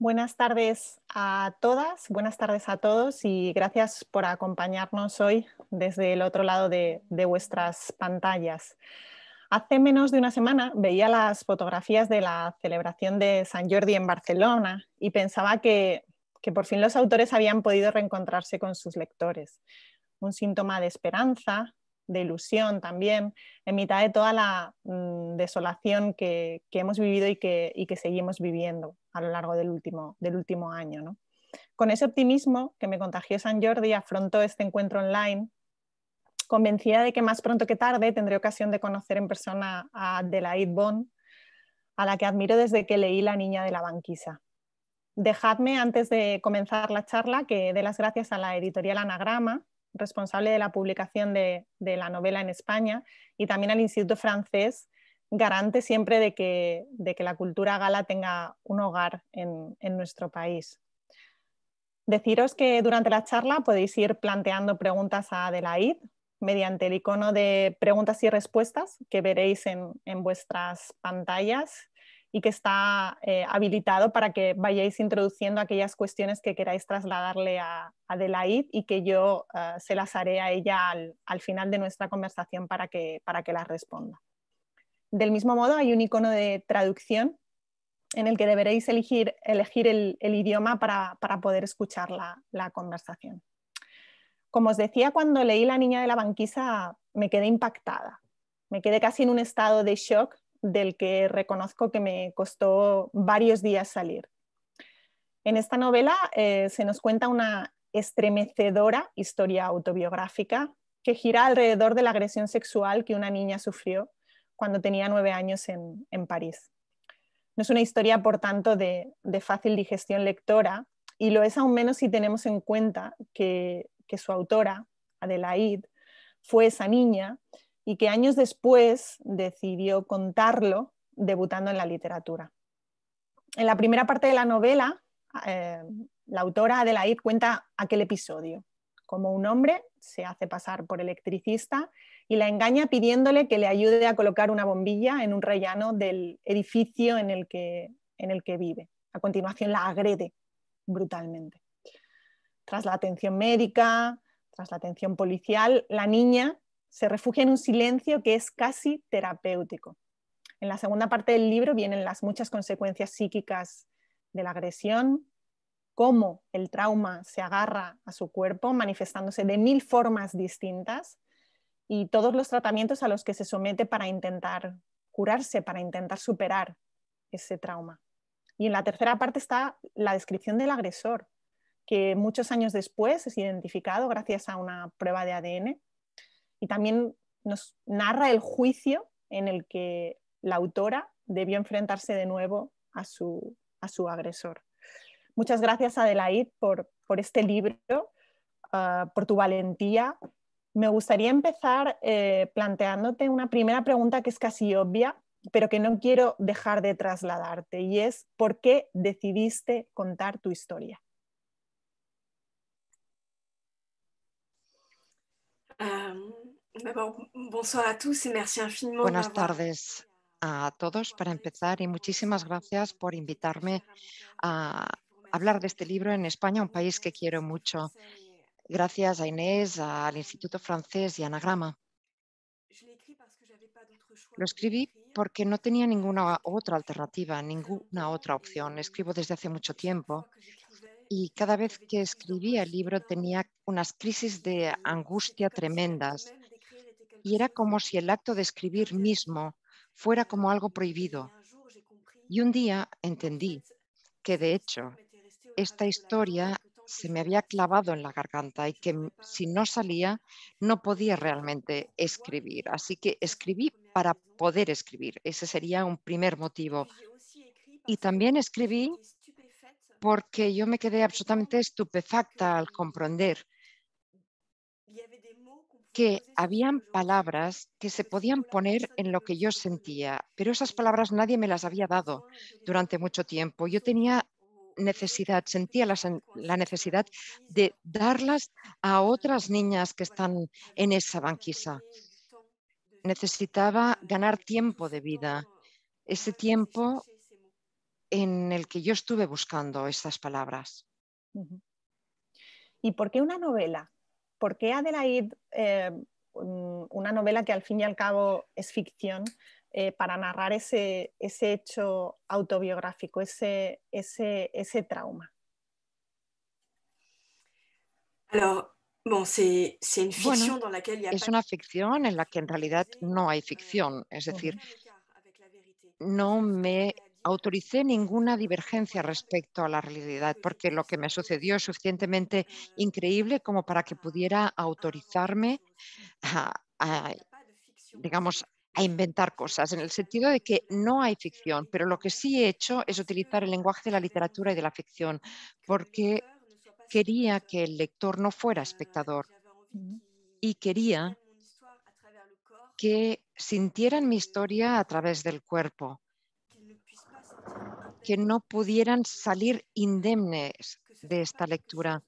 Buenas tardes a todas, buenas tardes a todos y gracias por acompañarnos hoy desde el otro lado de, vuestras pantallas. Hace menos de una semana veía las fotografías de la celebración de San Jordi en Barcelona y pensaba que por fin los autores habían podido reencontrarse con sus lectores. Un síntoma de esperanza, de ilusión también, en mitad de toda la mm, desolación que, hemos vivido y que, seguimos viviendo a lo largo del último, del último año. Con ese optimismo que me contagió San Jordi, afrontó este encuentro online, convencida de que más pronto que tarde tendré ocasión de conocer en persona a Adelaide Bond, a la que admiro desde que leí La Niña de la Banquisa. Dejadme, antes de comenzar la charla, que dé las gracias a la editorial Anagrama, responsable de la publicación de, la novela en España, y también al Instituto Francés, garante siempre de que, la cultura gala tenga un hogar en, nuestro país. Deciros que durante la charla podéis ir planteando preguntas a Adelaide mediante el icono de preguntas y respuestas que veréis en vuestras pantallas y que está eh, habilitado para que vayáis introduciendo aquellas cuestiones que queráis trasladarle a, Adelaide y que yo eh, se las haré a ella al, final de nuestra conversación para que, para que las responda. Del mismo modo, hay un icono de traducción en el que deberéis elegir, elegir el, idioma para, poder escuchar la, la, conversación. Como os decía, cuando leí La niña de la banquisa me quedé impactada. Me quedé casi en un estado de shock del que reconozco que me costó varios días salir. En esta novela eh, se nos cuenta una estremecedora historia autobiográfica que gira alrededor de la agresión sexual que una niña sufrió cuando tenía nueve años en, en París. No es una historia, por tanto, de, de, fácil digestión lectora y lo es aún menos si tenemos en cuenta que, que su autora, Adelaide, fue esa niña y que años después decidió contarlo debutando en la literatura. En la primera parte de la novela, eh, la autora Adelaide cuenta aquel episodio, como un hombre se hace pasar por electricista y la engaña pidiéndole que le ayude a colocar una bombilla en un rellano del edificio en el que, en el que vive. A continuación la agrede brutalmente. Tras la atención médica, tras la atención policial, la niña se refugia en un silencio que es casi terapéutico. En la segunda parte del libro vienen las muchas consecuencias psíquicas de la agresión, cómo el trauma se agarra a su cuerpo, manifestándose de mil formas distintas, y todos los tratamientos a los que se somete para intentar curarse, para intentar superar ese trauma. Y en la tercera parte está la descripción del agresor, que muchos años después es identificado gracias a una prueba de ADN y también nos narra el juicio en el que la autora debió enfrentarse de nuevo a su, agresor. Muchas gracias, Adelaide, por, por este libro, ah, por tu valentía. Me gustaría empezar eh, planteándote una primera pregunta que es casi obvia, pero que no quiero dejar de trasladarte, y es, ¿por qué decidiste contar tu historia? Buenas tardes a todos para empezar y muchísimas gracias por invitarme a hablar de este libro en España, un país que quiero mucho. Gracias a Inés, al Instituto Francés y Anagrama. Lo escribí porque no tenía ninguna otra alternativa, ninguna otra opción. Escribo desde hace mucho tiempo y cada vez que escribía el libro tenía unas crisis de angustia tremendas y era como si el acto de escribir mismo fuera como algo prohibido. Y un día entendí que de hecho esta historia se me había clavado en la garganta y que si no salía no podía realmente escribir. Así que escribí para poder escribir. Ese sería un primer motivo. Y también escribí porque yo me quedé absolutamente estupefacta al comprender que habían palabras que se podían poner en lo que yo sentía, pero esas palabras nadie me las había dado durante mucho tiempo. Yo tenía necesidad, sentía la, la, necesidad de darlas a otras niñas que están en esa banquisa. Necesitaba ganar tiempo de vida, ese tiempo en el que yo estuve buscando esas palabras. ¿Y por qué una novela? ¿por qué Adelaide, eh, una novela que al fin y al cabo es ficción, eh, para narrar ese, hecho autobiográfico, ese, ese, trauma es una ficción en la que en realidad no hay ficción, es decir, no me autoricé ninguna divergencia respecto a la realidad, porque lo que me sucedió es suficientemente increíble como para que pudiera autorizarme a, digamos, a inventar cosas, en el sentido de que no hay ficción, pero lo que sí he hecho es utilizar el lenguaje de la literatura y de la ficción, porque quería que el lector no fuera espectador y quería que sintieran mi historia a través del cuerpo que no pudieran salir indemnes de esta lectura,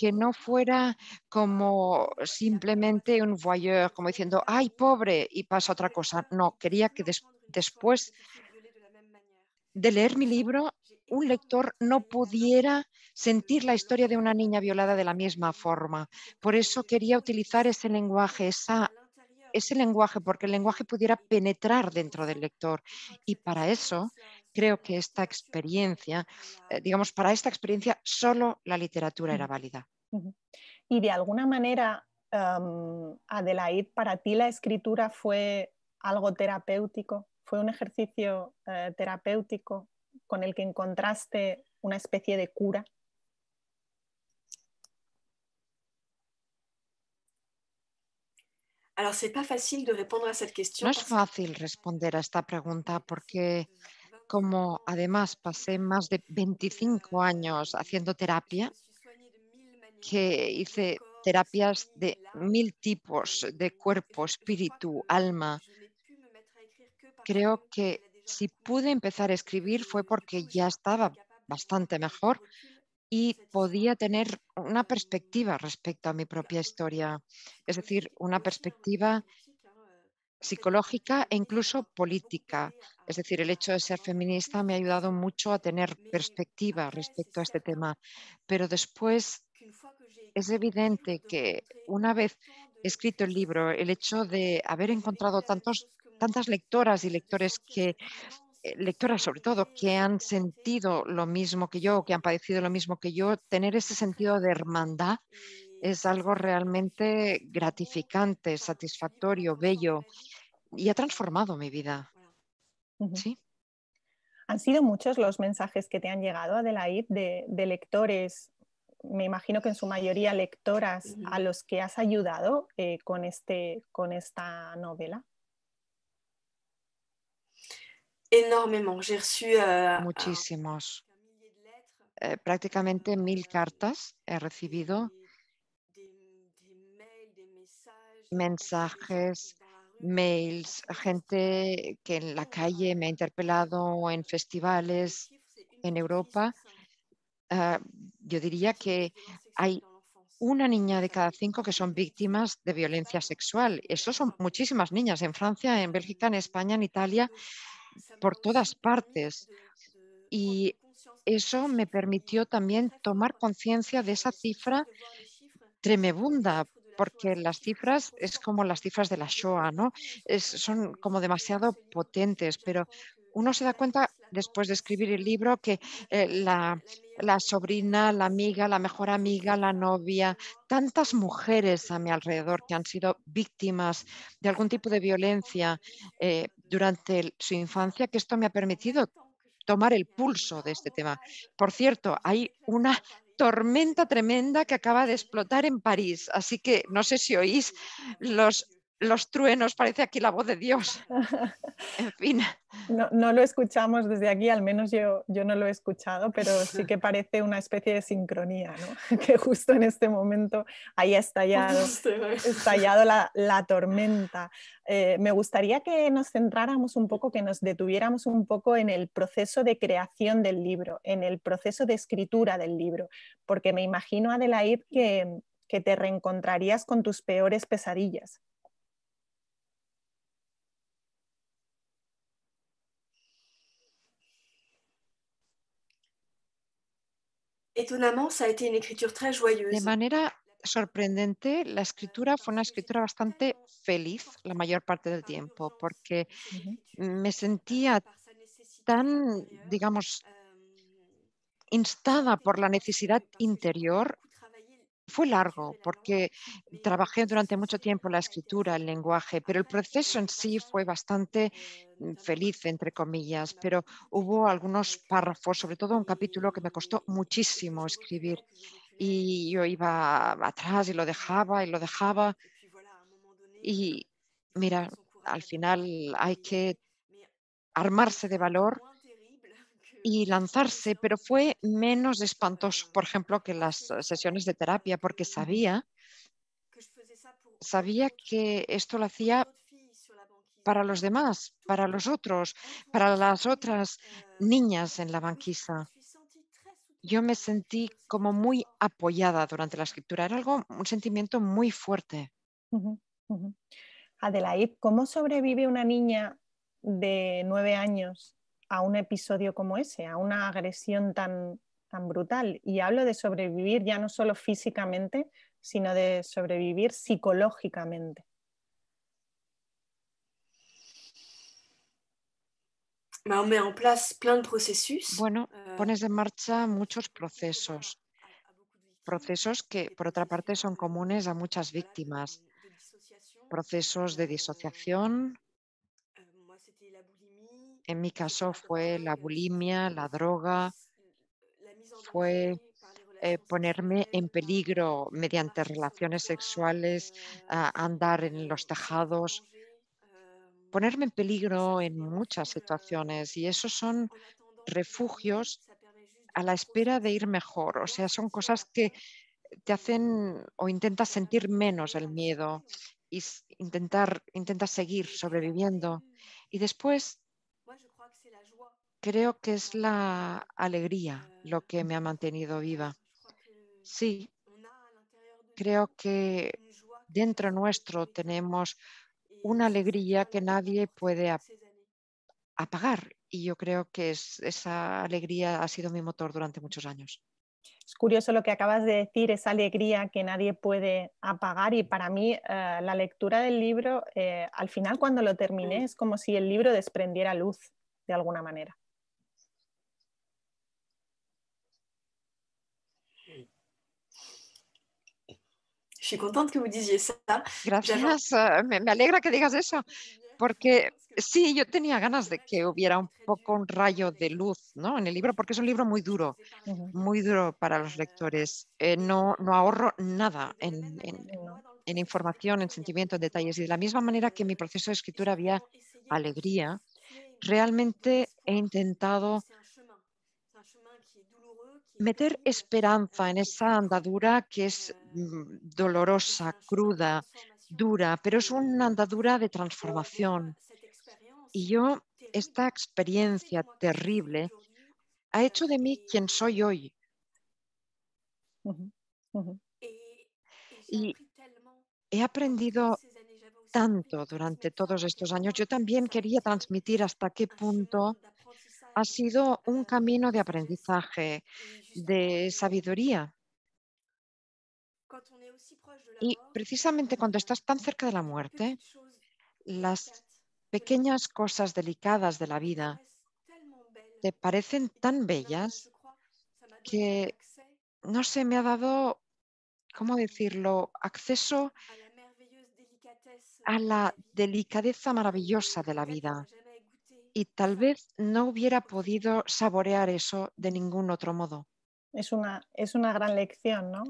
que no fuera como simplemente un voyeur, como diciendo, ay, pobre, y pasa otra cosa. No, quería que después de leer mi libro, un lector no pudiera sentir la historia de una niña violada de la misma forma. Por eso quería utilizar ese lenguaje, esa, ese lenguaje, porque el lenguaje pudiera penetrar dentro del lector. Y para eso creo que esta experiencia, eh, digamos, para esta experiencia solo la literatura era mm. válida. Y de alguna manera, Adelaide, para ti la escritura fue algo terapéutico, fue un ejercicio eh, terapéutico con el que encontraste una especie de cura. No es fácil responder a esta pregunta porque como además pasé más de 25 años haciendo terapia, que hice terapias de mil tipos de cuerpo, espíritu, alma, creo que si pude empezar a escribir fue porque ya estaba bastante mejor y podía tener una perspectiva respecto a mi propia historia, es decir, una perspectiva psicológica e incluso política. Es decir, el hecho de ser feminista me ha ayudado mucho a tener perspectiva respecto a este tema. Pero después es evidente que una vez escrito el libro, el hecho de haber encontrado tantos, tantas lectoras y lectores que eh, lectoras sobre todo que han sentido lo mismo que yo, que han padecido lo mismo que yo, tener ese sentido de hermandad es algo realmente gratificante, satisfactorio, bello y ha transformado mi vida. Sí. ¿Han sido muchos los mensajes que te han llegado, Adelaide, de, de lectores, me imagino que en su mayoría lectoras, a los que has ayudado eh, con, este, con esta novela? Enormemente. Euh, Muchísimos. Eh, prácticamente mil cartas he recibido, mensajes, mails, gente que en la calle me ha interpelado en festivales en Europa. Ah, yo diría que hay una niña de cada cinco que son víctimas de violencia sexual. Eso son muchísimas niñas en Francia, en Bélgica, en España, en Italia, por todas partes. Y eso me permitió también tomar conciencia de esa cifra tremebunda, porque las cifras es como las cifras de la Shoah, ¿no? son como demasiado potentes, pero uno se da cuenta después de escribir el libro que eh, la, sobrina, la amiga, la mejor amiga, la novia, tantas mujeres a mi alrededor que han sido víctimas de algún tipo de violencia eh, durante su infancia, que esto me ha permitido tomar el pulso de este tema. Por cierto, hay una tormenta tremenda que acaba de explotar en París. Así que no sé si oís los los truenos, parece aquí la voz de Dios. En fin. No, lo escuchamos desde aquí, al menos yo, yo no lo he escuchado, pero sí que parece una especie de sincronía, ¿no? que justo en este momento ahí ha estallado, la, tormenta. Eh, me gustaría que nos centráramos un poco, que nos detuviéramos un poco en el proceso de creación del libro, en el proceso de escritura del libro, porque me imagino, Adelaide, que te reencontrarías con tus peores pesadillas De manera sorprendente, la escritura fue una escritura bastante feliz la mayor parte del tiempo, porque me sentía tan, digamos, instada por la necesidad interior fue largo porque trabajé durante mucho tiempo la escritura, el lenguaje, pero el proceso en sí fue bastante mm, feliz, entre comillas, pero hubo algunos párrafos, sobre todo un capítulo que me costó muchísimo escribir y yo iba atrás y lo dejaba y lo dejaba y mira, al final hay que armarse de valor y lanzarse, pero fue menos espantoso, por ejemplo, que las eh, sesiones de terapia, porque sabía, sabía que esto lo hacía para los demás, para los otros, para las otras niñas en la banquisa. Yo me sentí como muy apoyada durante la escritura. Era algo, un sentimiento muy fuerte. Adelaide, ¿cómo sobrevive una niña de nueve años a un episodio como ese, a una agresión tan, tan brutal. Y hablo de sobrevivir ya no solo físicamente, sino de sobrevivir psicológicamente. Bueno, eh, pones en marcha muchos procesos. Procesos que, por otra parte, son comunes a muchas víctimas. Procesos de disociación, en mi caso fue la bulimia, la droga, fue eh, ponerme en peligro mediante relaciones sexuales, andar en los tejados, ponerme en peligro en muchas situaciones. Y esos son refugios a la espera de ir mejor. O sea, son cosas que te hacen o intentas sentir menos el miedo y intentar, intentas seguir sobreviviendo. Y después creo que es la alegría lo que me ha mantenido viva. Sí, creo que dentro nuestro tenemos una alegría que nadie puede apagar y yo creo que esa alegría ha sido mi motor durante muchos años. Es curioso lo que acabas de decir, esa alegría que nadie puede apagar y para mí eh, la lectura del libro, eh, al final cuando lo terminé, mm. es como si el libro desprendiera luz de alguna manera. que Gracias, eh, me alegra que digas eso, porque sí, yo tenía ganas de que hubiera un poco un rayo de luz en el libro, porque es un libro muy duro, muy duro para los lectores. Eh, no, ahorro nada en, información, en sentimientos, en detalles. Y de la misma manera que en mi proceso de escritura había alegría, realmente he intentado meter esperanza en esa andadura que es mm, dolorosa, cruda, dura, pero es una andadura de transformación. Y yo, esta experiencia terrible ha hecho de mí quien soy hoy. Y he aprendido tanto durante todos estos años. Yo también quería transmitir hasta qué punto ha sido un camino de aprendizaje, de sabiduría. Y precisamente cuando estás tan cerca de la muerte, las pequeñas cosas delicadas de la vida te parecen tan bellas que, no sé, me ha dado, ¿cómo decirlo?, acceso a la delicadeza maravillosa de la vida, y tal vez no hubiera podido saborear eso de ningún otro modo. Es una, gran lección, ¿no?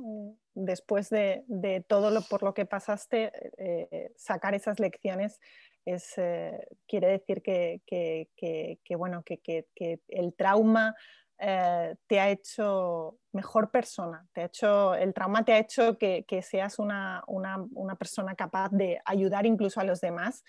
Después de, todo lo por lo que pasaste, eh, sacar esas lecciones eh, quiere decir que, bueno, que, el trauma eh, te ha hecho mejor persona, ha hecho, el trauma te ha hecho que, seas una, persona capaz de ayudar incluso a los demás,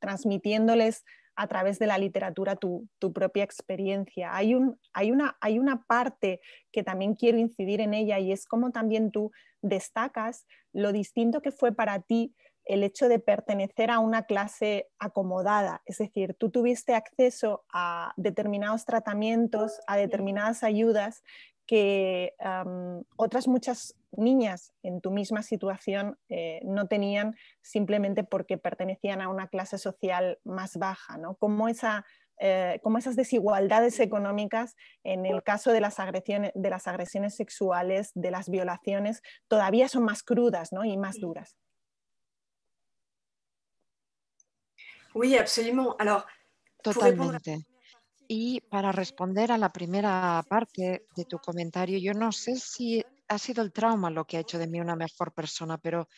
transmitiéndoles a través de la literatura tu, propia experiencia. Hay, hay, una, hay una parte que también quiero incidir en ella y es como también tú destacas lo distinto que fue para ti el hecho de pertenecer a una clase acomodada, es decir, tú tuviste acceso a determinados tratamientos, a determinadas ayudas que otras muchas niñas en tu misma situación eh, no tenían simplemente porque pertenecían a una clase social más baja, ¿no? Como, esa, eh, como esas desigualdades económicas en el caso de las, agresiones, de las agresiones sexuales, de las violaciones, todavía son más crudas y más duras. Sí, absolutamente. Totalmente. Y para responder a la primera parte de tu comentario, yo no sé si ha sido el trauma lo que ha hecho de mí una mejor persona, pero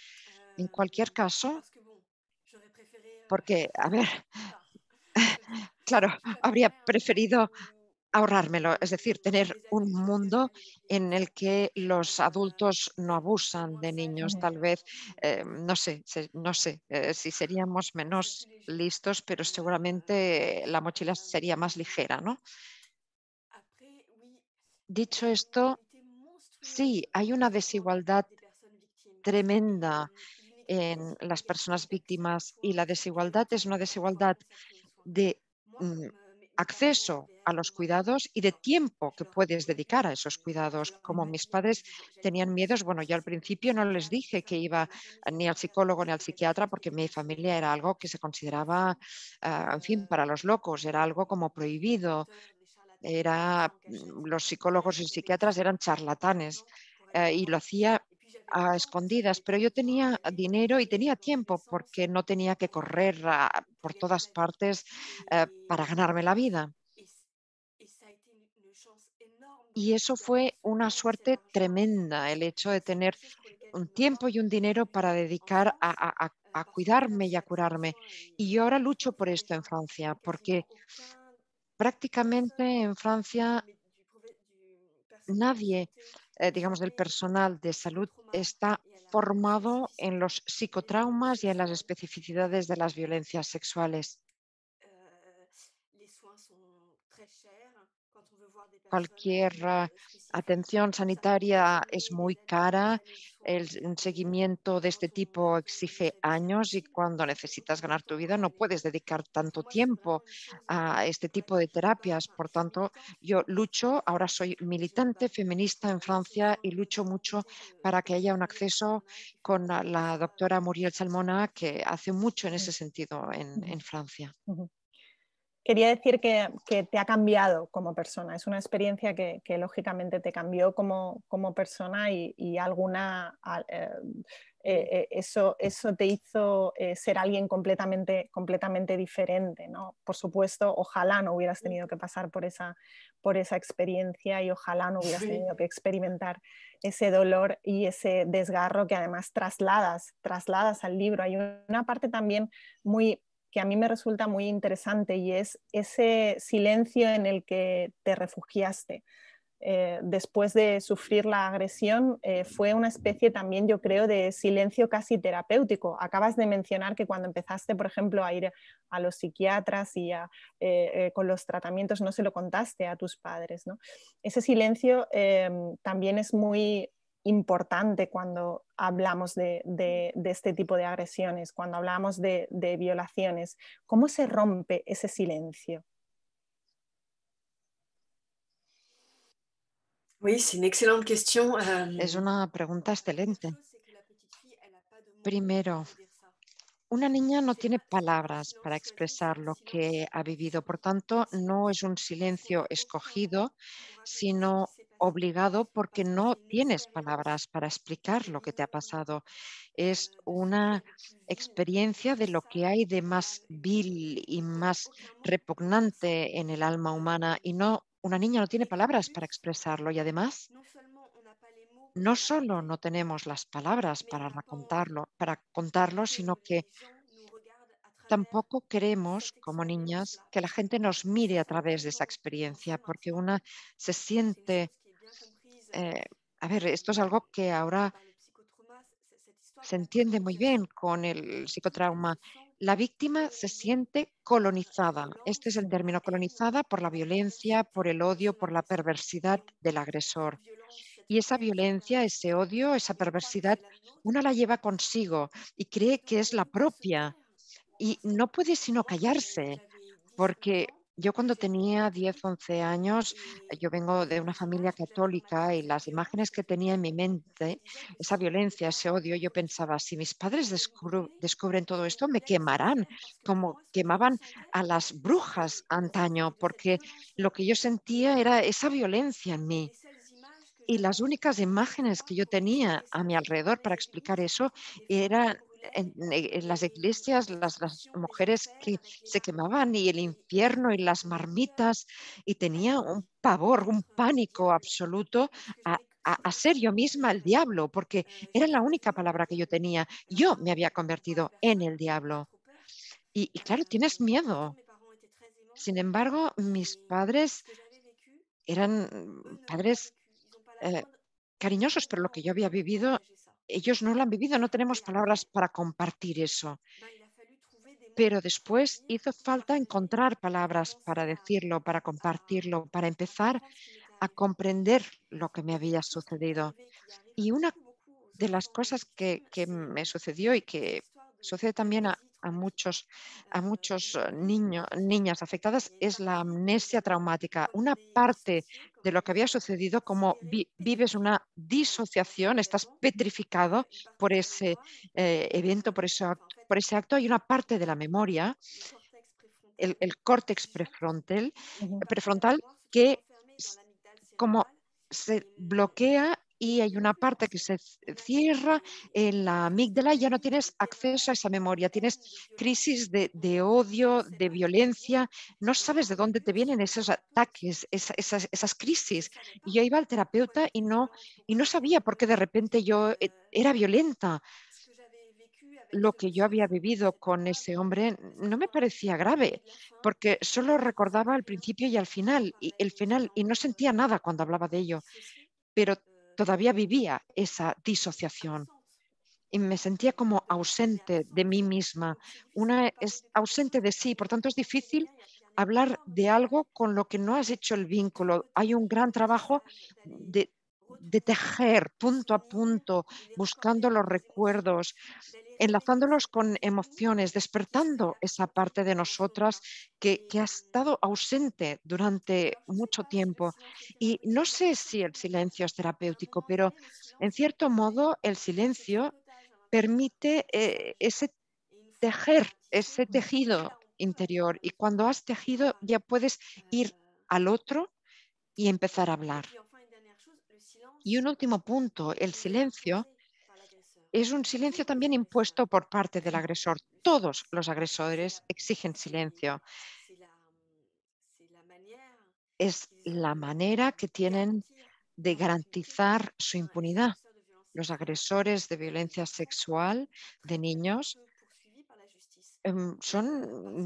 en cualquier caso, porque, a ver, claro, habría preferido ahorrármelo, es decir, tener un mundo en el que los adultos no abusan de niños. Tal vez, eh, no sé, no sé eh, si seríamos menos listos, pero seguramente la mochila sería más ligera, ¿no? Dicho esto, sí, hay una desigualdad tremenda en las personas víctimas y la desigualdad es una desigualdad de mm, acceso a los cuidados y de tiempo que puedes dedicar a esos cuidados. Como mis padres tenían miedos, bueno, yo al principio no les dije que iba ni al psicólogo ni al psiquiatra porque mi familia era algo que se consideraba, ah, en fin, para los locos, era algo como prohibido. Era, mm, los psicólogos y psiquiatras eran charlatanes eh, y lo hacía a escondidas, pero yo tenía dinero y tenía tiempo porque no tenía que correr por todas partes eh, para ganarme la vida. Y eso fue una suerte tremenda, el hecho de tener un tiempo y un dinero para dedicar a, a cuidarme y a curarme. Y yo ahora lucho por esto en Francia, porque prácticamente en Francia nadie eh, digamos, del personal de salud está formado en los psicotraumas y en las especificidades de las violencias sexuales. cualquier ah, atención sanitaria es muy cara, el seguimiento de este tipo exige años y cuando necesitas ganar tu vida no puedes dedicar tanto tiempo a este tipo de terapias. Por tanto, yo lucho, ahora soy militante feminista en Francia y lucho mucho para que haya un acceso con la, doctora Muriel Salmona, que hace mucho en ese sentido en, Francia quería decir que, te ha cambiado como persona. Es una experiencia que, lógicamente te cambió como, como persona y, alguna eh, eh, eh, eso, eso te hizo ser alguien completamente, completamente diferente. Por supuesto, ojalá no hubieras tenido que pasar por esa, por esa experiencia y ojalá no hubieras tenido que experimentar ese dolor y ese desgarro que además trasladas, trasladas al libro. Hay una parte también muy que a mí me resulta muy interesante y es ese silencio en el que te refugiaste. Eh, después de sufrir la agresión, eh, fue una especie también, yo creo, de silencio casi terapéutico. Acabas de mencionar que cuando empezaste, por ejemplo, a ir a los psiquiatras y eh, con los tratamientos, no se lo contaste a tus padres. ¿no? Ese silencio también es muy importante cuando hablamos de, este tipo de agresiones, cuando hablamos de, violaciones. ¿Cómo se rompe ese silencio? Euh, es una pregunta excelente. Primero, una niña no tiene palabras para expresar lo que ha vivido, por tanto, no es un silencio escogido, sino obligado porque no tienes palabras para explicar lo que te ha pasado. Es una experiencia de lo que hay de más vil y más repugnante en el alma humana y no una niña no tiene palabras para expresarlo y además no solo no tenemos las palabras para contarlo, para contarlo, sino que tampoco queremos, como niñas, que la gente nos mire a través de esa experiencia, porque una se siente eh, a ver, esto es algo que ahora se entiende muy bien con el psicotrauma. La víctima se siente colonizada. Este es el término, colonizada por la violencia, por el odio, por la perversidad del agresor. Y esa violencia, ese odio, esa perversidad, una la lleva consigo y cree que es la propia. Y no puede sino callarse, porque yo cuando tenía 10, 11 años, eh, yo vengo de una familia católica y las imágenes que tenía en mi mente, esa violencia, ese odio, yo pensaba, si mis padres descubren todo esto, me quemarán, como quemaban a las brujas antaño, porque lo que yo sentía era esa violencia en mí. Y las únicas imágenes que yo tenía a mi alrededor para explicar eso eran eh, en, las iglesias, las, mujeres que se quemaban y el infierno y las marmitas y tenía un pavor, un pánico absoluto a, ser yo misma el diablo, porque era la única palabra que yo tenía. Yo me había convertido en el diablo. y, claro, tienes miedo. Sin embargo, mis padres eran padres eh, cariñosos, pero lo que yo había vivido ellos no lo han vivido, no tenemos palabras para compartir eso. Pero después hizo falta encontrar palabras para decirlo, para compartirlo, para empezar a comprender lo que me había sucedido. Y una de las cosas que, me sucedió y que sucede también a, a muchos, a muchos eh, niños, niñas afectadas es la amnesia traumática. Una parte de lo que había sucedido, como vives una disociación, estás petrificado por ese eh, evento, por ese, por ese acto, hay una parte de la memoria, el, el córtex prefrontal, prefrontal que como se bloquea y hay una parte que se cierra en la amígdala y ya no tienes acceso a esa memoria, tienes crisis de, odio, de violencia, no sabes de dónde te vienen esos ataques, esas, esas, crisis. Y yo iba al terapeuta y no, y no sabía por qué de repente yo eh, era violenta lo que yo había vivido con ese hombre no me parecía grave, porque solo recordaba al principio y al final, y el final, y no sentía nada cuando hablaba de ello. Pero todavía vivía esa disociación y me sentía como ausente de mí misma, una es ausente de sí, por tanto es difícil hablar de algo con lo que no has hecho el vínculo. Hay un gran trabajo de, de tejer punto a punto, buscando los recuerdos, enlazándolos con emociones, despertando esa parte de nosotras que, ha estado ausente durante mucho tiempo. Y no sé si el silencio es terapéutico, pero en cierto modo el silencio permite eh, ese tejer, ese tejido interior. Y cuando has tejido ya puedes ir al otro y empezar a hablar. Y un último punto, el silencio es un silencio también impuesto por parte del agresor. Todos los agresores exigen silencio. Es la manera que tienen de ah, garantizar su impunidad. Los agresores de violencia sexual de niños em, son,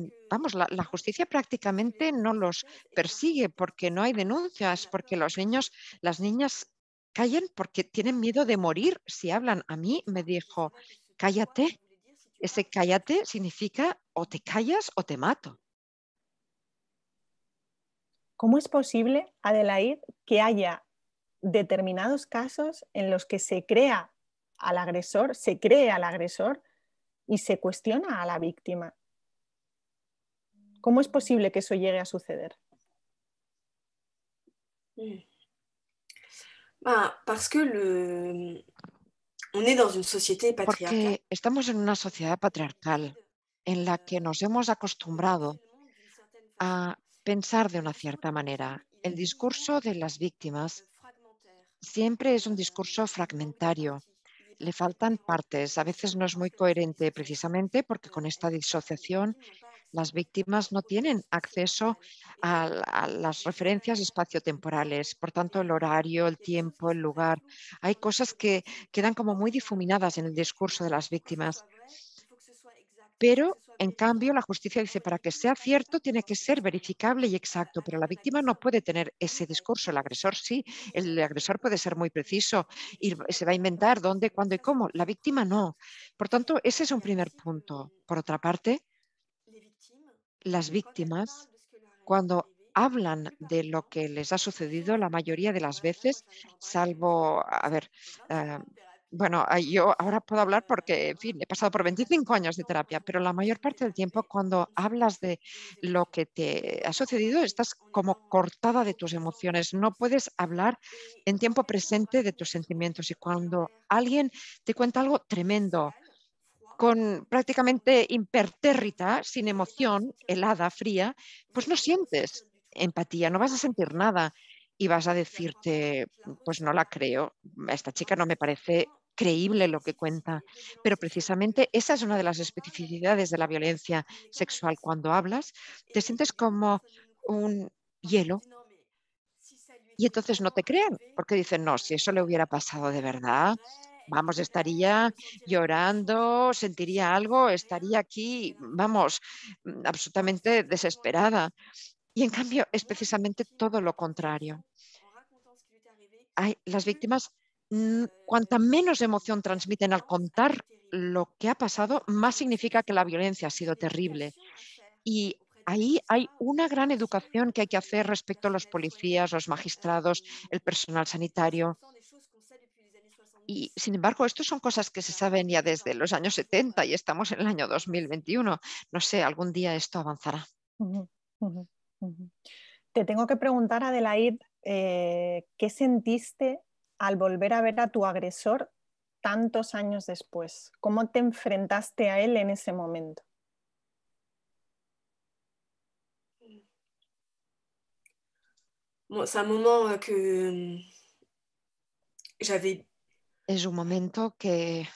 mm, vamos, la, justicia prácticamente no los persigue porque no hay denuncias, porque los niños, las niñas callen porque tienen miedo de morir si hablan. A mí me dijo, cállate. Ese cállate significa o te callas o te mato. ¿Cómo es posible, Adelaide, que haya determinados casos en los que se crea al agresor, se cree al agresor y se cuestiona a la víctima? ¿Cómo es posible que eso llegue a suceder? Mm. Porque estamos en una sociedad patriarcal en la que nos hemos acostumbrado a pensar de una cierta manera. El discurso de las víctimas siempre es un discurso fragmentario. Le faltan partes, a veces no es muy coherente precisamente porque con esta disociación las víctimas no tienen acceso a, las referencias espaciotemporales, por tanto el horario, el tiempo, el lugar. Hay cosas que quedan como muy difuminadas en el discurso de las víctimas. Pero, en cambio, la justicia dice, para que sea cierto, tiene que ser verificable y exacto, pero la víctima no puede tener ese discurso, el agresor sí, el agresor puede ser muy preciso y se va a inventar dónde, cuándo y cómo, la víctima no. Por tanto, ese es un primer punto. Por otra parte, las víctimas, cuando hablan de lo que les ha sucedido la mayoría de las veces, salvo, a ver, eh, bueno, ah, yo ahora puedo hablar porque, en fin, he pasado por 25 años de terapia, pero la mayor parte del tiempo cuando hablas de lo que te ha sucedido, estás como cortada de tus emociones, no puedes hablar en tiempo presente de tus sentimientos y cuando alguien te cuenta algo tremendo, con prácticamente impertérrita, sin emoción, helada, fría, pues no sientes empatía, no vas a sentir nada y vas a decirte, pues no la creo, esta chica no me parece creíble lo que cuenta. Pero precisamente esa es una de las especificidades de la violencia sexual. Cuando hablas, te sientes como un hielo. Y entonces no te creen, porque dicen, no, si eso le hubiera pasado de verdad, vamos, estaría llorando, sentiría algo, estaría aquí, vamos, mm, absolutamente desesperada. Y en cambio es precisamente todo lo contrario. las víctimas, mm, cuanta menos emoción transmiten al contar lo que ha pasado, más significa que la violencia ha sido terrible. Y ahí hay una gran educación que hay que hacer respecto a los policías, los magistrados, el personal sanitario y sin embargo, esto son cosas que se saben ya desde los años 70 y estamos en el año 2021. No sé, algún día esto avanzará. Te tengo que preguntar, Adelaide, eh, ¿qué sentiste al volver a ver a tu agresor tantos años después? ¿Cómo te enfrentaste a él en ese momento? un moment que mm, es un momento que...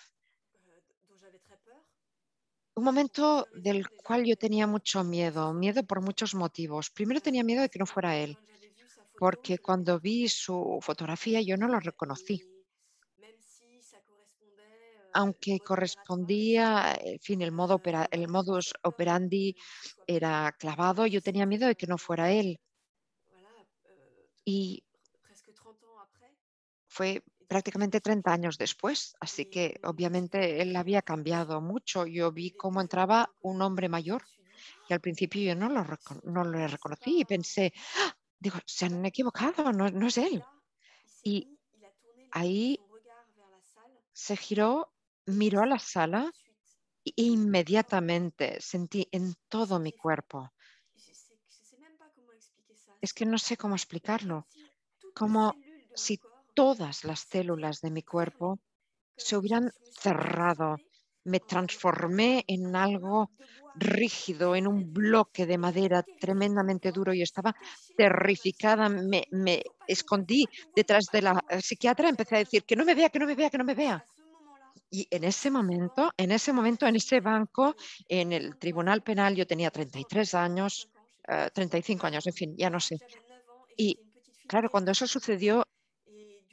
Un momento del cual yo tenía mucho miedo, miedo por muchos motivos. Primero tenía miedo de que no fuera él, porque cuando vi su fotografía yo no lo reconocí. Aunque correspondía, eh, en fin, el, modo el modus operandi era clavado, yo tenía miedo de que no fuera él. Y fue prácticamente 30 años después, así que obviamente él había cambiado mucho. Yo vi cómo entraba un hombre mayor y al principio yo no lo, no lo reconocí y pensé, ¡Ah! digo, se han equivocado, no, no es él. Y ahí se giró, miró a la sala e inmediatamente sentí en todo mi cuerpo. Es que no sé cómo explicarlo. Como si todas las células de mi cuerpo se hubieran cerrado. Me transformé en algo rígido, en un bloque de madera tremendamente duro y estaba terrificada. Me, escondí detrás de la eh, psiquiatra, empecé a decir que no me vea, que no me vea, que no me vea. Y en ese momento, en ese momento, en ese banco, en el tribunal penal, yo tenía 33 años, 35 eh, años, en fin, ya no sé. Y claro, cuando eso sucedió,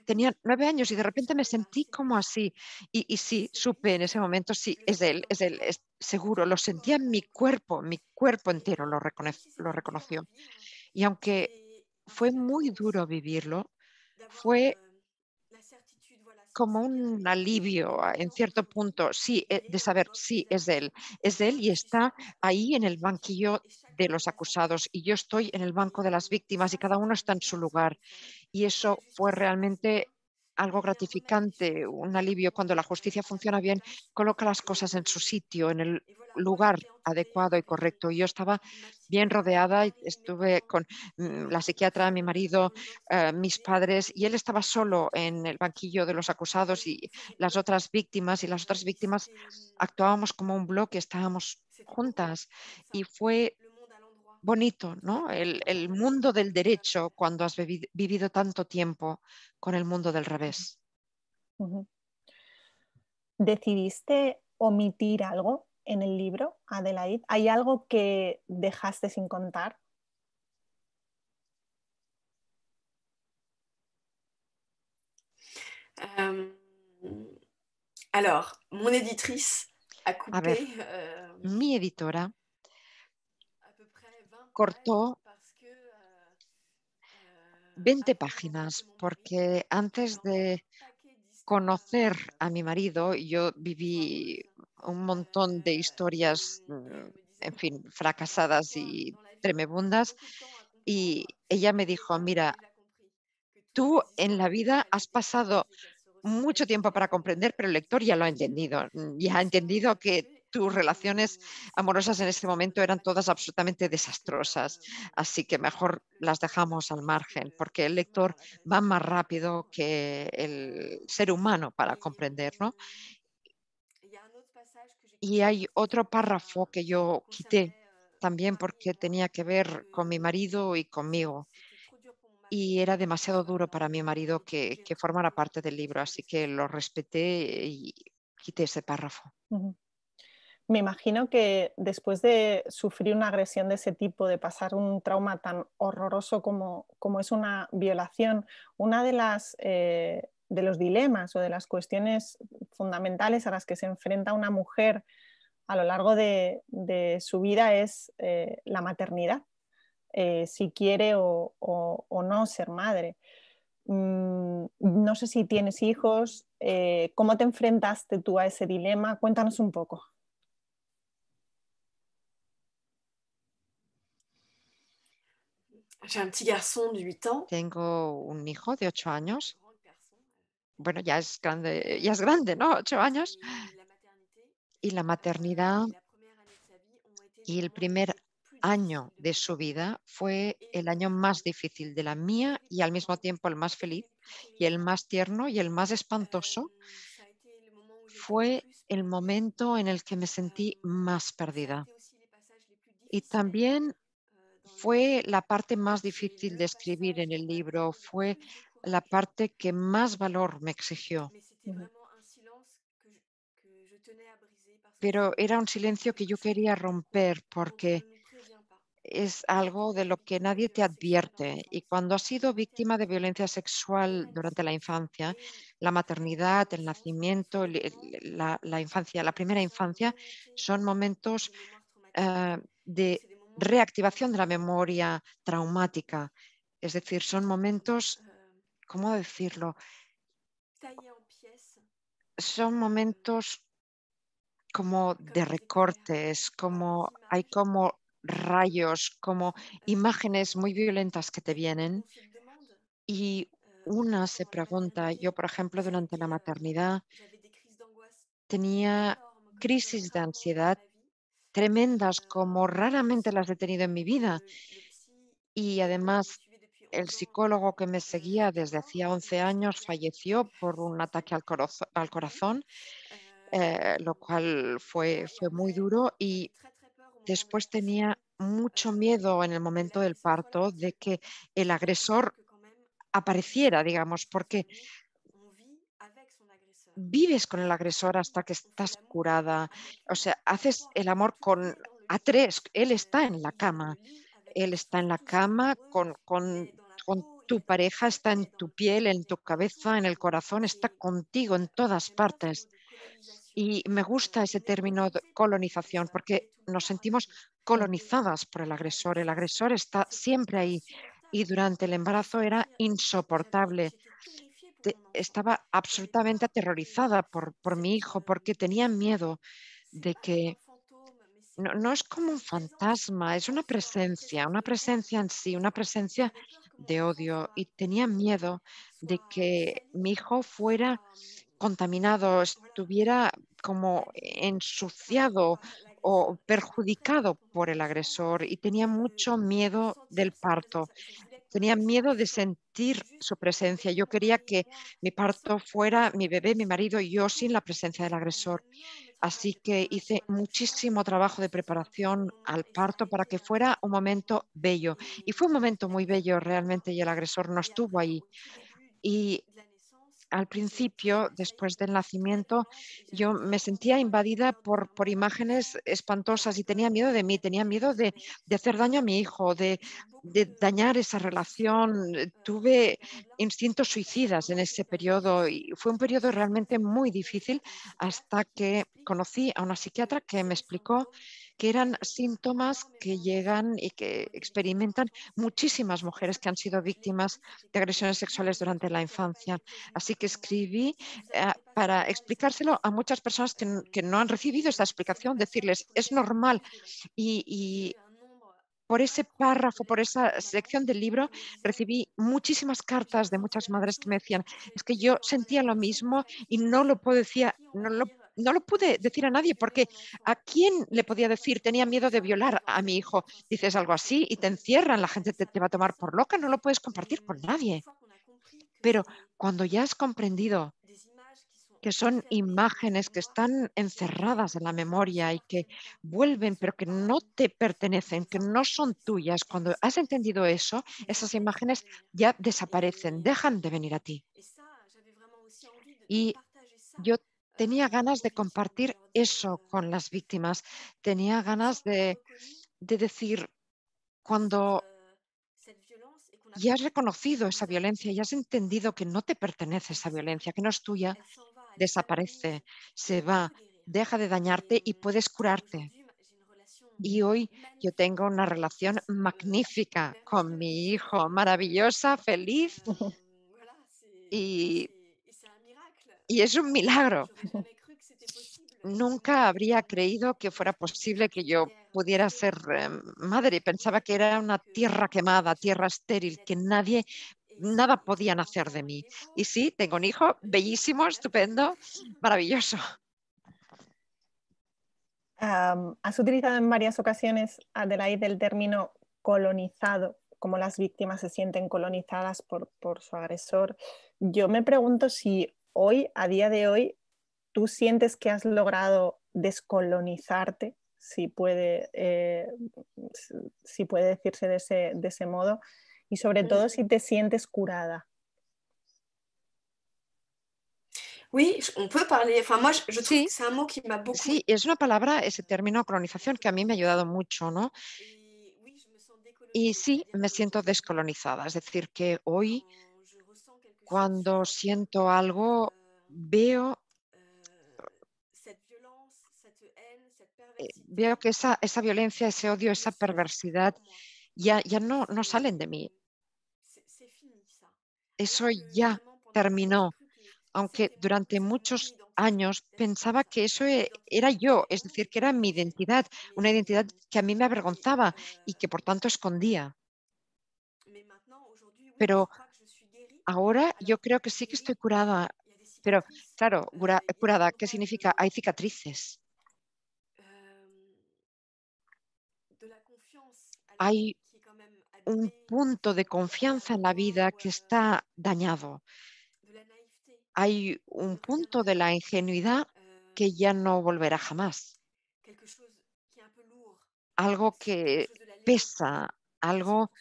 tenía nueve años y de repente me sentí como así. Y, sí, supe en ese momento, sí, es él, es él, es seguro, lo sentía en mi cuerpo, mi cuerpo entero lo, lo reconoció. Y aunque fue muy duro vivirlo, fue como un alivio ah, en cierto punto, sí, eh, de saber, sí, es él, es él y está ahí en el banquillo de los acusados y yo estoy en el banco de las víctimas y cada uno está en su lugar. Y eso fue realmente algo gratificante, un alivio cuando la justicia funciona bien, coloca las cosas en su sitio, en el lugar adecuado y correcto. Yo estaba bien rodeada, estuve con mm, la psiquiatra, mi marido, eh, mis padres, y él estaba solo en el banquillo de los acusados y las otras víctimas, y las otras víctimas actuábamos como un bloque, estábamos juntas, y fue bonito, ¿no? El, mundo del derecho cuando has vivido, tanto tiempo con el mundo del revés. ¿Decidiste omitir algo en el libro, Adelaide? ¿Hay algo que dejaste sin contar? Entonces, em, euh, mi editora cortó 20 páginas porque antes de conocer a mi marido, yo viví un montón de historias, mm, en fin, fracasadas y tremebundas. Y ella me dijo, mira, tú en la vida has pasado mucho tiempo para comprender, pero el lector ya lo ha entendido. Ya ha entendido que tus relaciones amorosas en este momento eran todas absolutamente desastrosas. Así que mejor las dejamos al margen, porque el lector va más rápido que el ser humano para comprenderlo. Y hay otro párrafo que yo quité también porque tenía que ver con mi marido y conmigo. Y era demasiado duro para mi marido que, formara parte del libro, así que lo respeté y quité ese párrafo. Me imagino que después de sufrir una agresión de ese tipo, de pasar un trauma tan horroroso como, es una violación, una de las... Eh, de los dilemas o de las cuestiones fundamentales a las que se enfrenta una mujer a lo largo de, su vida es eh, la maternidad, eh, si quiere o, no ser madre. Mm, no sé si tienes hijos, ¿cómo te enfrentaste tú a ese dilema? Cuéntanos un poco. Tengo un hijo de 8 años. Bueno, ya es grande, ya es grande, ¿no? 8 años. Y la maternidad y el primer año de su vida fue el año más difícil de la mía y al mismo tiempo el más feliz y el más tierno y el más espantoso. Euh, fue el momento en el que me sentí euh, más perdida. Y también fue la parte más difícil de escribir en el libro, fue la parte que más valor me exigió. Pero era un silencio que yo quería romper porque es algo de lo que nadie te advierte. Y cuando has sido víctima de violencia sexual durante la infancia, la maternidad, el nacimiento, la, infancia, la primera infancia, son momentos eh, de reactivación de la memoria traumática. Es decir, son momentos, ¿cómo decirlo? Son momentos como de recortes, como hay como rayos, como imágenes muy violentas que te vienen. Y una se pregunta, yo por ejemplo durante la maternidad tenía crisis de ansiedad tremendas como raramente las he tenido en mi vida. Y además, el psicólogo que me seguía desde hacía 11 años falleció por un ataque al, corazón, eh, lo cual fue, fue muy duro. Y después tenía mucho miedo en el momento del parto de que el agresor apareciera, digamos, porque vives con el agresor hasta que estás curada, o sea, haces el amor con a tres, él está en la cama, él está en la cama con, con tu pareja, está en tu piel, en tu cabeza, en el corazón, está contigo en todas partes. Y me gusta ese término colonización porque nos sentimos colonizadas por el agresor. El agresor está siempre ahí y durante el embarazo era insoportable estaba absolutamente aterrorizada por, por mi hijo porque tenía miedo de que no, no, es como un fantasma, es una presencia, una presencia en sí, una presencia de odio. Y tenía miedo de que mi hijo fuera contaminado, estuviera como ensuciado o perjudicado por el agresor y tenía mucho miedo del parto. Tenía miedo de sentir su presencia. Yo quería que mi parto fuera mi bebé, mi marido y yo sin la presencia del agresor. Así que hice muchísimo trabajo de preparación al parto para que fuera un momento bello. Y fue un momento muy bello realmente y el agresor no estuvo ahí. Y al principio, después del nacimiento, yo me sentía invadida por, por imágenes espantosas y tenía miedo de mí, tenía miedo de, hacer daño a mi hijo, de, de, dañar esa relación. Tuve instintos suicidas en ese periodo y fue un periodo realmente muy difícil hasta que conocí a una psiquiatra que me explicó que eran síntomas que llegan y que experimentan muchísimas mujeres que han sido víctimas de agresiones sexuales durante la infancia. Así que escribí eh, para explicárselo a muchas personas que, no han recibido esta explicación, decirles, es normal y, y por ese párrafo, por esa sección del libro, recibí muchísimas cartas de muchas madres que me decían, es que yo sentía lo mismo y no lo podía, no lo no lo pude decir a nadie porque ¿a quién le podía decir? Tenía miedo de violar a mi hijo. Dices algo así y te encierran, la gente te, va a tomar por loca, no lo puedes compartir con nadie. Pero cuando ya has comprendido que son imágenes que están encerradas en la memoria y que vuelven, pero que no te pertenecen, que no son tuyas. Cuando has entendido eso, esas imágenes ya desaparecen, dejan de venir a ti. Y yo tenía ganas de compartir eso con las víctimas, tenía ganas de, decir, cuando ya has reconocido esa violencia y has entendido que no te pertenece esa violencia, que no es tuya, desaparece, se va, deja de dañarte y puedes curarte. Y hoy yo tengo una relación magnífica con mi hijo, maravillosa, feliz. Y y es un milagro. Nunca habría creído que fuera posible que yo pudiera ser eh, madre. Pensaba que era una tierra quemada, tierra estéril, que nadie, nada podía hacer de mí. Y sí, tengo un hijo bellísimo, estupendo, maravilloso. has utilizado en varias ocasiones, Adelaide, el término colonizado, como las víctimas se sienten colonizadas por, su agresor. Yo me pregunto si hoy, a día de hoy, tú sientes que has logrado descolonizarte, si puede, eh, si puede decirse de ese, modo, y sobre todo si te sientes curada. Oui, que Sí, es una palabra, ese término colonización, que a mí me ha ayudado mucho, ¿no? Y sí, me siento descolonizada. Es decir, que hoy cuando siento algo, veo, eh, veo que esa, violencia, ese odio, esa perversidad ya, ya no, no salen de mí. Eso ya terminó, aunque durante muchos años pensaba que eso e, era yo, es decir, que era mi identidad, una identidad que a mí me avergonzaba y que por tanto escondía. Pero ahora yo creo que sí que estoy curada, pero claro, eh, curada, ¿qué significa? Hay cicatrices. Hay un punto de confianza en la vida que está dañado. Hay un punto de la ingenuidad que ya no volverá jamás. Algo que pesa, algo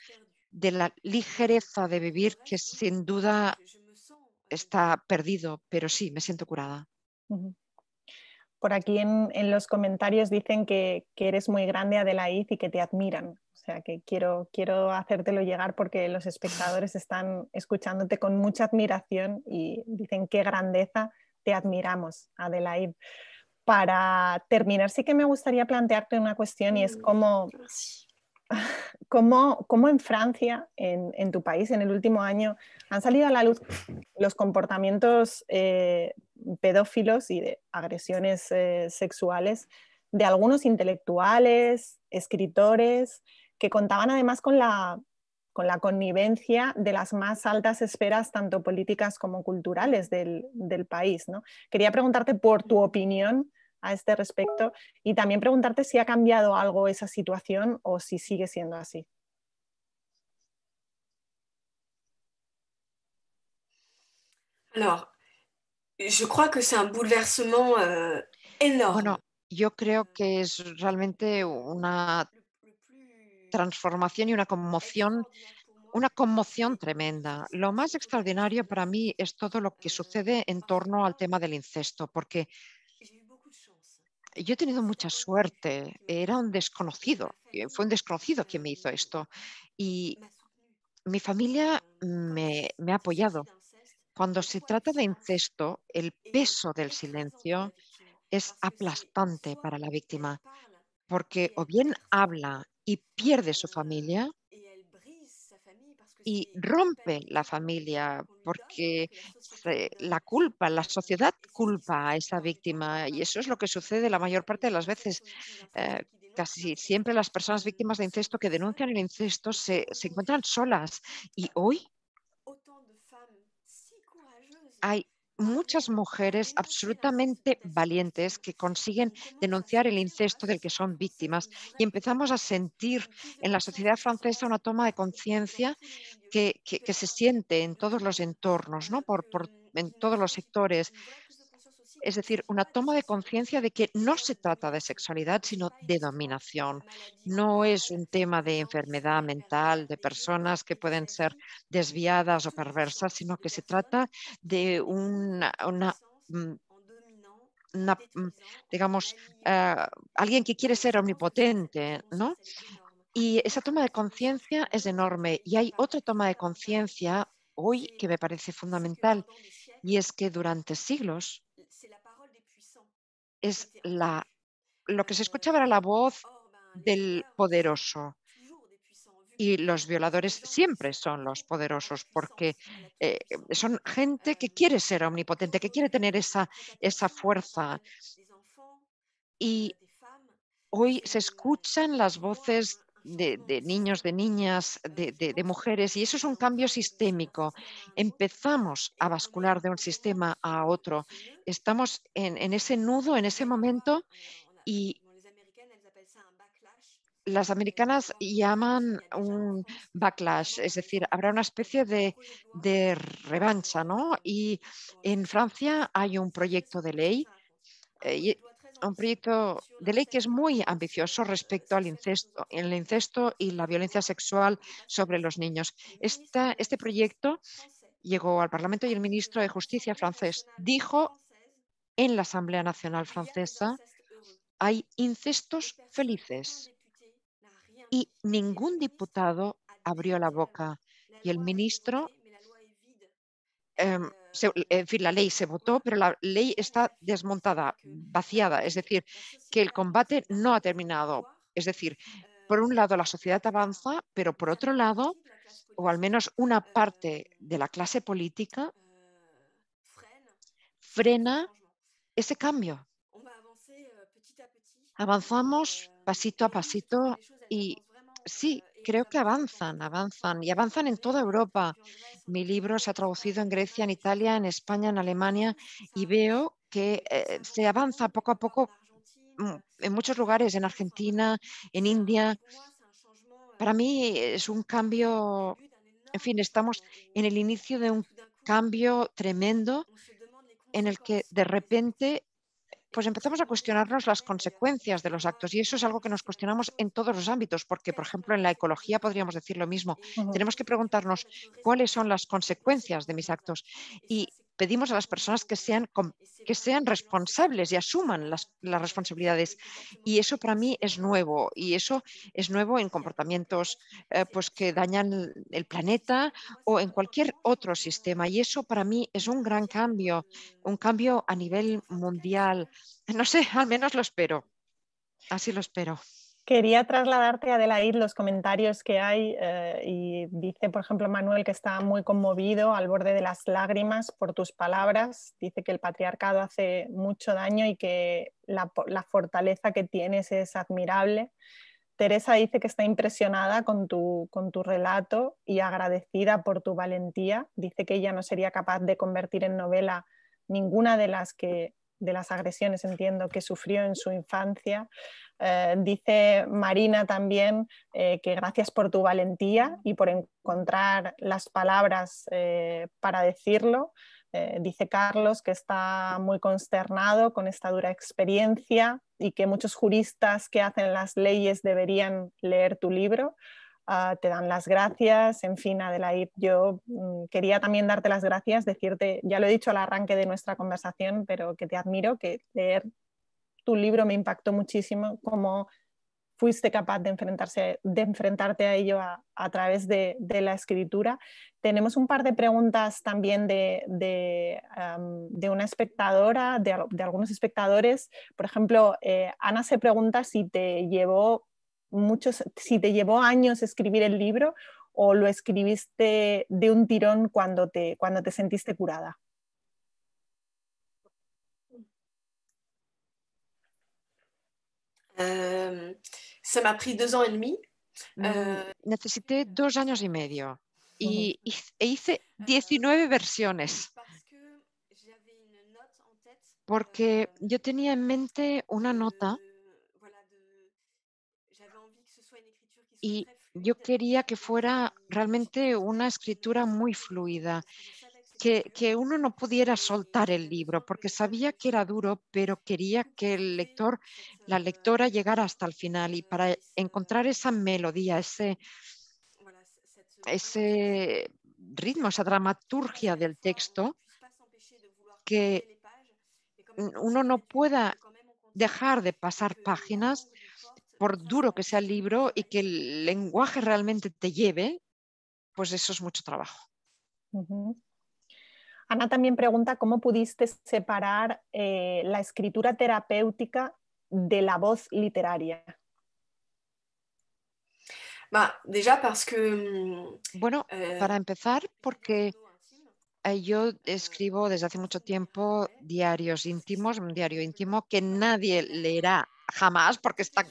de la ligereza de vivir que sin duda está perdido, pero sí, me siento curada. Por aquí en, los comentarios dicen que, eres muy grande, Adelaide, y que te admiran. O sea, que quiero, quiero hacértelo llegar porque los espectadores están escuchándote con mucha admiración y dicen qué grandeza, te admiramos, Adelaide. Para terminar, sí que me gustaría plantearte una cuestión y es mm, cómo ¿Cómo, en Francia, en, tu país, en el último año, han salido a la luz los comportamientos eh, pedófilos y de agresiones eh, sexuales de algunos intelectuales, escritores, que contaban además con la, con la connivencia de las más altas esferas, tanto políticas como culturales del, del país? ¿no? Quería preguntarte por tu opinión a este respecto y también preguntarte si ha cambiado algo esa situación o si sigue siendo así. Euh, bueno, yo creo que es realmente una transformación y una conmoción, una conmoción tremenda. Lo más extraordinario para mí es todo lo que sucede en torno al tema del incesto, porque yo he tenido mucha suerte, era un desconocido, eh, fue un desconocido quien me hizo esto y mi familia me, ha apoyado. Cuando se trata de incesto, el peso del silencio es aplastante para la víctima, porque o bien habla y pierde su familia, y rompe la familia porque la culpa, la sociedad culpa a esa víctima y eso es lo que sucede la mayor parte de las veces. Eh, casi siempre las personas víctimas de incesto que denuncian el incesto se, se encuentran solas y hoy hay muchas mujeres absolutamente valientes que consiguen denunciar el incesto del que son víctimas y empezamos a sentir en la sociedad francesa una toma de conciencia que, se siente en todos los entornos, ¿no? por, por, en todos los sectores, es decir, una toma de conciencia de que no se trata de sexualidad, sino de dominación. No es un tema de enfermedad mental, de personas que pueden ser desviadas o perversas, sino que se trata de una, mm, mm, digamos, eh, alguien que quiere ser omnipotente, ¿no? Y esa toma de conciencia es enorme. Y hay otra toma de conciencia hoy que me parece fundamental, y es que durante siglos es la, lo que se escuchaba era la voz del poderoso. Y los violadores siempre son los poderosos porque eh, son gente que quiere ser omnipotente, que quiere tener esa, esa fuerza. Y hoy se escuchan las voces de, niños, de niñas, de, mujeres, y eso es un cambio sistémico. Empezamos a bascular de un sistema a otro. Estamos en, ese nudo, en ese momento, y, las americanas llaman un backlash, es decir, habrá una especie de, de, revancha, ¿no? Y en Francia hay un proyecto de ley eh, un proyecto de ley que es muy ambicioso respecto al incesto, el incesto y la violencia sexual sobre los niños. este proyecto llegó al Parlamento y el ministro de Justicia francés dijo en la Asamblea Nacional Francesa hay incestos felices y ningún diputado abrió la boca y el ministro en em, fin, la ley se votó, pero la ley está desmontada, vaciada. Es decir, que el combate no ha terminado. Es decir, por un lado la sociedad avanza, pero por otro lado, o al menos una parte de la clase política frena ese cambio. Avanzamos pasito a pasito y sí, creo que avanzan, avanzan y avanzan en toda Europa. Mi libro se ha traducido en Grecia, en Italia, en España, en Alemania y veo que eh, se avanza poco a poco mm, en muchos lugares, en Argentina, en India. Para mí es un cambio, en fin, estamos en el inicio de un cambio tremendo en el que de repente pues empezamos a cuestionarnos las consecuencias de los actos y eso es algo que nos cuestionamos en todos los ámbitos, porque por ejemplo en la ecología podríamos decir lo mismo. Tenemos que preguntarnos cuáles son las consecuencias de mis actos y pedimos a las personas que sean, que sean responsables y asuman las, responsabilidades. Y eso para mí es nuevo. Y eso es nuevo en comportamientos eh, pues que dañan el planeta o en cualquier otro sistema. Y eso para mí es un gran cambio, un cambio a nivel mundial. No sé, al menos lo espero. Así lo espero. Quería trasladarte, Adelaide, los comentarios que hay eh, y dice, por ejemplo, Manuel que está muy conmovido al borde de las lágrimas por tus palabras. Dice que el patriarcado hace mucho daño y que la, fortaleza que tienes es admirable. Teresa dice que está impresionada con tu, con tu relato y agradecida por tu valentía. Dice que ella no sería capaz de convertir en novela ninguna de las que de las agresiones, entiendo, que sufrió en su infancia. Eh, dice Marina también eh, que gracias por tu valentía y por encontrar las palabras eh, para decirlo. dice Carlos que está muy consternado con esta dura experiencia y que muchos juristas que hacen las leyes deberían leer tu libro. Ah, te dan las gracias, en fin, Adelaide, yo mm, quería también darte las gracias, decirte, ya lo he dicho al arranque de nuestra conversación, pero que te admiro, que leer tu libro me impactó muchísimo, cómo fuiste capaz de, enfrentarse, de enfrentarte a ello a, través de, la escritura. Tenemos un par de preguntas también de, de, de una espectadora, de, algunos espectadores. Por ejemplo, eh, Ana se pregunta si te llevó muchos, si te llevó años escribir el libro o lo escribiste de un tirón cuando te, cuando te sentiste curada. Em, se mm. euh, Necesité dos años y medio y, e hice 19 versiones porque euh, yo tenía en mente una nota y yo quería que fuera realmente una escritura muy fluida, que, uno no pudiera soltar el libro, porque sabía que era duro, pero quería que el lector, la lectora llegara hasta el final y para encontrar esa melodía, ese, ese ritmo, esa dramaturgia del texto, que uno no pueda dejar de pasar páginas, por duro que sea el libro y que el lenguaje realmente te lleve, pues eso es mucho trabajo. Ana también pregunta cómo pudiste separar eh, la escritura terapéutica de la voz literaria. Mm, bueno, eh, para empezar, porque eh, yo escribo desde hace mucho tiempo diarios íntimos, un diario íntimo que nadie leerá jamás porque está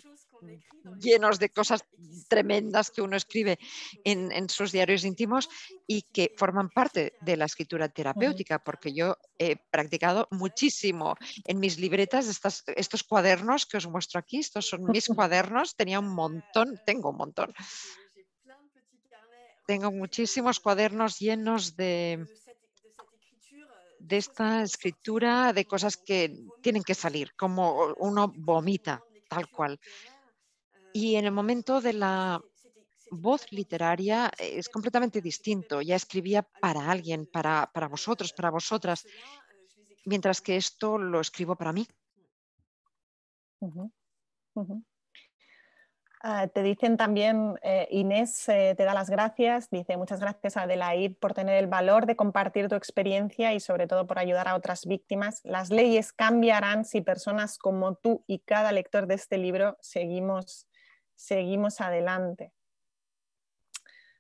llenos de cosas tremendas que uno escribe en, sus diarios íntimos y que forman parte de la escritura terapéutica, porque yo he practicado muchísimo en mis libretas estos cuadernos que os muestro aquí, estos son mis cuadernos, tenía un montón, tengo un montón. Tengo muchísimos cuadernos llenos de, de esta escritura, de cosas que tienen que salir, como uno vomita, tal cual. Y en el momento de la voz literaria eh, es completamente distinto. Ya escribía para alguien, para, vosotros, para vosotras, mientras que esto lo escribo para mí. Ah, te dicen también, eh, Inés eh, te da las gracias, dice muchas gracias a Adelaide por tener el valor de compartir tu experiencia y sobre todo por ayudar a otras víctimas. Las leyes cambiarán si personas como tú y cada lector de este libro seguimos seguimos adelante.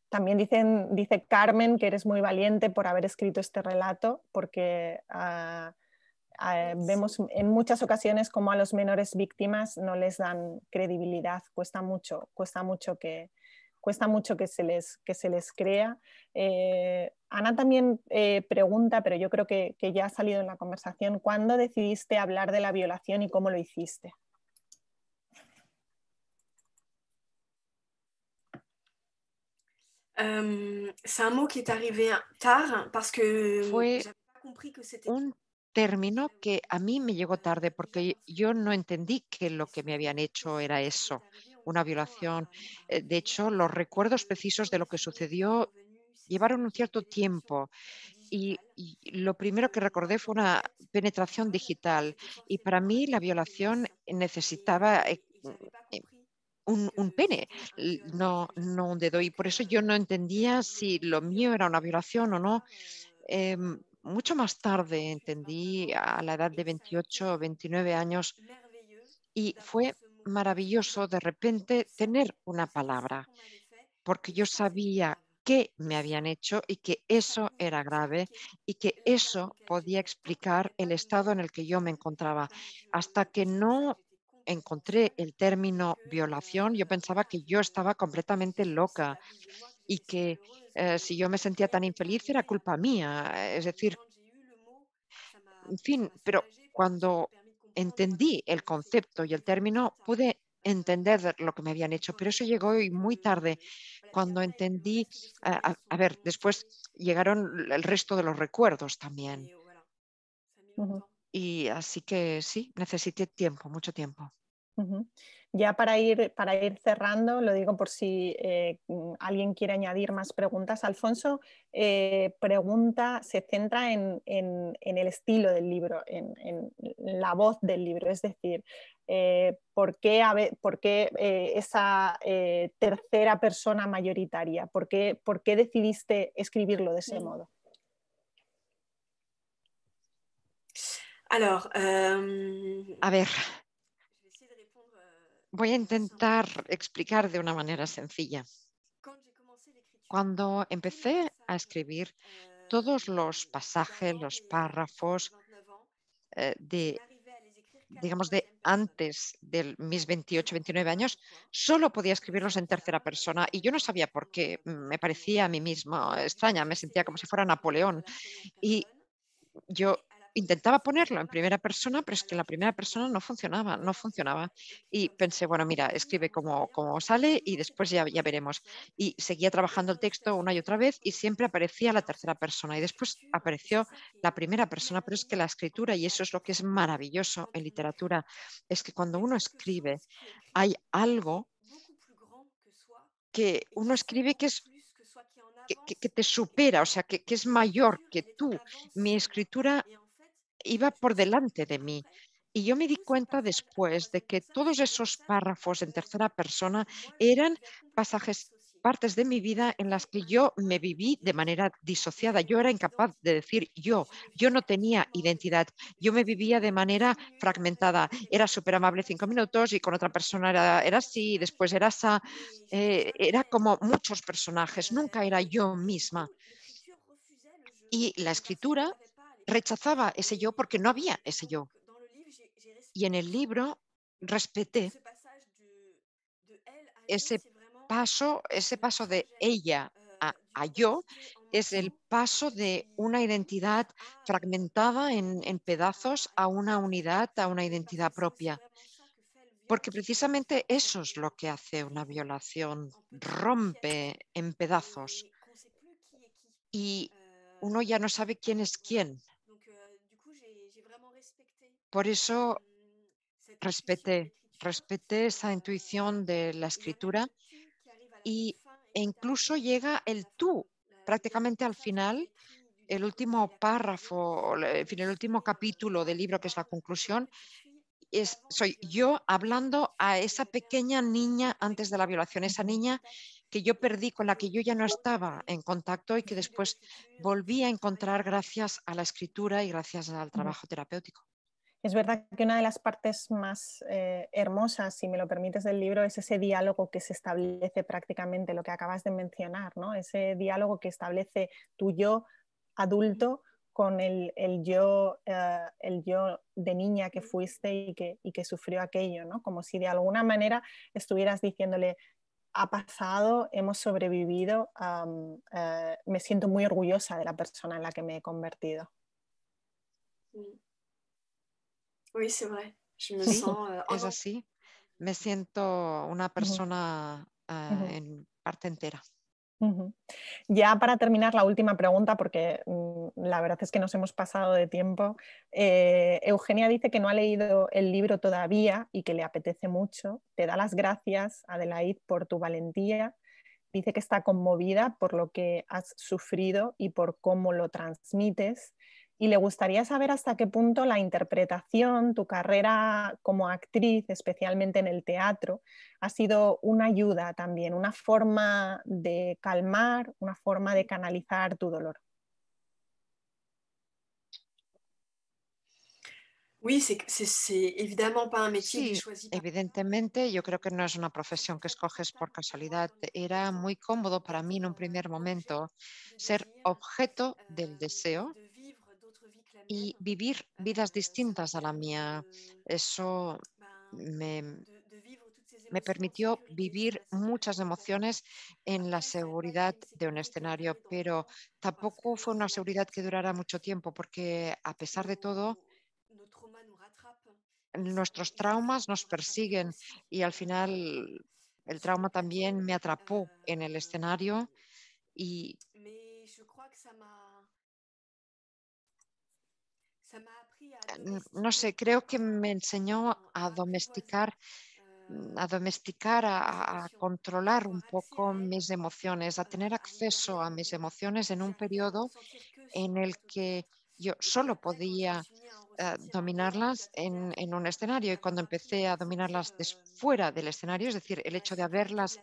También dicen, dice Carmen que eres muy valiente por haber escrito este relato, porque ah, ah, vemos en muchas ocasiones como a los menores víctimas no les dan credibilidad, cuesta mucho, cuesta mucho que, cuesta mucho que se les, que se les crea. Eh, Ana también eh, pregunta, pero yo creo que, que, ya ha salido en la conversación, ¿cuándo decidiste hablar de la violación y cómo lo hiciste? Euh, es un fue un término que a mí me llegó tarde porque yo no entendí que lo que me habían hecho era eso, una violación. Eh, de hecho, los recuerdos precisos de lo que sucedió llevaron un cierto tiempo y, lo primero que recordé fue una penetración digital. Y para mí la violación necesitaba eh, un, pene, no, no un dedo. Y por eso yo no entendía si lo mío era una violación o no. Em, mucho más tarde entendí, a la edad de 28 o 29 años, y fue maravilloso de repente tener una palabra, porque yo sabía qué me habían hecho y que eso era grave y que eso podía explicar el estado en el que yo me encontraba. Hasta que no encontré el término violación, yo pensaba que yo estaba completamente loca y que eh, si yo me sentía tan infeliz era culpa mía. Eh, es decir, en fin, pero cuando entendí el concepto y el término, pude entender lo que me habían hecho, pero eso llegó hoy muy tarde, cuando entendí, a, ver, después llegaron el resto de los recuerdos también. Y así que sí, necesité tiempo, mucho tiempo. Ya para ir, para ir cerrando, lo digo por si eh, mm, alguien quiere añadir más preguntas. Alfonso eh, pregunta, se centra en, en, el estilo del libro, en, la voz del libro, es decir, eh, ¿por qué, por qué esa tercera persona mayoritaria? ¿Por qué, ¿Por qué decidiste escribirlo de ese modo? Alors, euh, a ver, euh, voy a intentar explicar de una manera sencilla. Cuando empecé a escribir euh, todos los pasajes, los párrafos eh, de, digamos, de antes de mis 28, 29 años, solo podía escribirlos en tercera persona y yo no sabía por qué. Me parecía a mí mismo extraña, me sentía como si fuera Napoleón. Y yo intentaba ponerlo en primera persona, pero es que la primera persona no funcionaba, no funcionaba. Y pensé, bueno, mira, escribe como, como sale y después ya, ya veremos. Y seguía trabajando el texto una y otra vez y siempre aparecía la tercera persona. Y después apareció la primera persona, pero es que la escritura, y eso es lo que es maravilloso en literatura, es que cuando uno escribe hay algo que uno escribe que es que, te supera, o sea, que, que, es mayor que tú. Mi escritura iba por delante de mí. Y yo me di cuenta después de que todos esos párrafos en tercera persona eran pasajes, partes de mi vida en las que yo me viví de manera disociada. Yo era incapaz de decir yo, yo no tenía identidad, yo me vivía de manera fragmentada. Era súper amable cinco minutos y con otra persona era, era así, después era esa. Eh, era como muchos personajes, nunca era yo misma. Y la escritura rechazaba ese yo porque no había ese yo. Y en el libro respeté ese paso, ese paso de ella a, yo, es el paso de una identidad fragmentada en, en pedazos a una unidad, a una identidad propia. Porque precisamente eso es lo que hace una violación, rompe en pedazos. Y uno ya no sabe quién es quién. Por eso respeté, respeté esa intuición de la escritura y, e incluso llega el tú prácticamente al final, el último párrafo, en fin, el último capítulo del libro que es la conclusión, soy yo hablando a esa pequeña niña antes de la violación, esa niña que yo perdí, con la que yo ya no estaba en contacto y que después volví a encontrar gracias a la escritura y gracias al trabajo terapéutico. Es verdad que una de las partes más eh, hermosas, si me lo permites, del libro es ese diálogo que se establece prácticamente, lo que acabas de mencionar, ¿no? Ese diálogo que establece tu yo adulto con el, yo, eh, el yo de niña que fuiste y que, que sufrió aquello, ¿no? Como si de alguna manera estuvieras diciéndole, ha pasado, hemos sobrevivido, eh, me siento muy orgullosa de la persona en la que me he convertido. Sí sí, eh, es así. Me siento una persona ah, en parte entera. Ya para terminar, la última pregunta, porque mm, la verdad es que nos hemos pasado de tiempo. Eh, Eugenia dice que no ha leído el libro todavía y que le apetece mucho. Te da las gracias, Adelaide, por tu valentía. Dice que está conmovida por lo que has sufrido y por cómo lo transmites y le gustaría saber hasta qué punto la interpretación, tu carrera como actriz, especialmente en el teatro, ha sido una ayuda también, una forma de calmar, una forma de canalizar tu dolor. Evidentemente, yo creo que no es una profesión que escoges por casualidad. Era muy cómodo para mí en un primer momento ser objeto del deseo y vivir vidas distintas a la mía. Eso me, me permitió vivir muchas emociones en la seguridad de un escenario, pero tampoco fue una seguridad que durara mucho tiempo, porque a pesar de todo, nuestros traumas nos persiguen y al final el trauma también me atrapó en el escenario y no sé, creo que me enseñó a domesticar mm, a domesticar, a, controlar un poco mis emociones, a tener acceso a mis emociones en un periodo en el que yo solo podía eh, dominarlas en, un escenario y cuando empecé a dominarlas fuera del escenario, es decir, el hecho de haberlas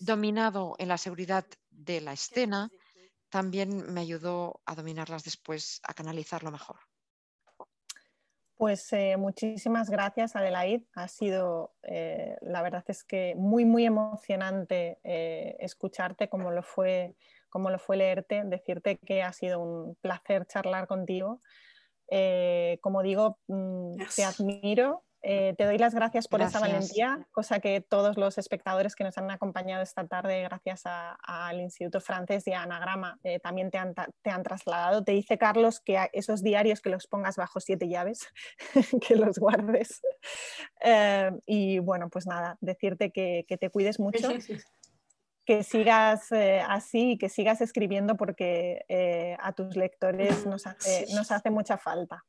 dominado en la seguridad de la escena, también me ayudó a dominarlas después, a canalizarlo mejor. Pues eh, muchísimas gracias, Adelaide. Ha sido, eh, la verdad es que muy, muy emocionante eh, escucharte, como lo, fue, como lo fue leerte, decirte que ha sido un placer charlar contigo. como digo, mm, te admiro eh, te doy las gracias por esa valentía, cosa que todos los espectadores que nos han acompañado esta tarde, gracias al Instituto Francés y a Anagrama, eh, también te han, trasladado. Te dice Carlos que esos diarios que los pongas bajo siete llaves, que los guardes. Eh, y bueno, pues nada, decirte que, te cuides mucho. que sigas así y que sigas escribiendo porque a tus lectores mm, nos hace mucha falta.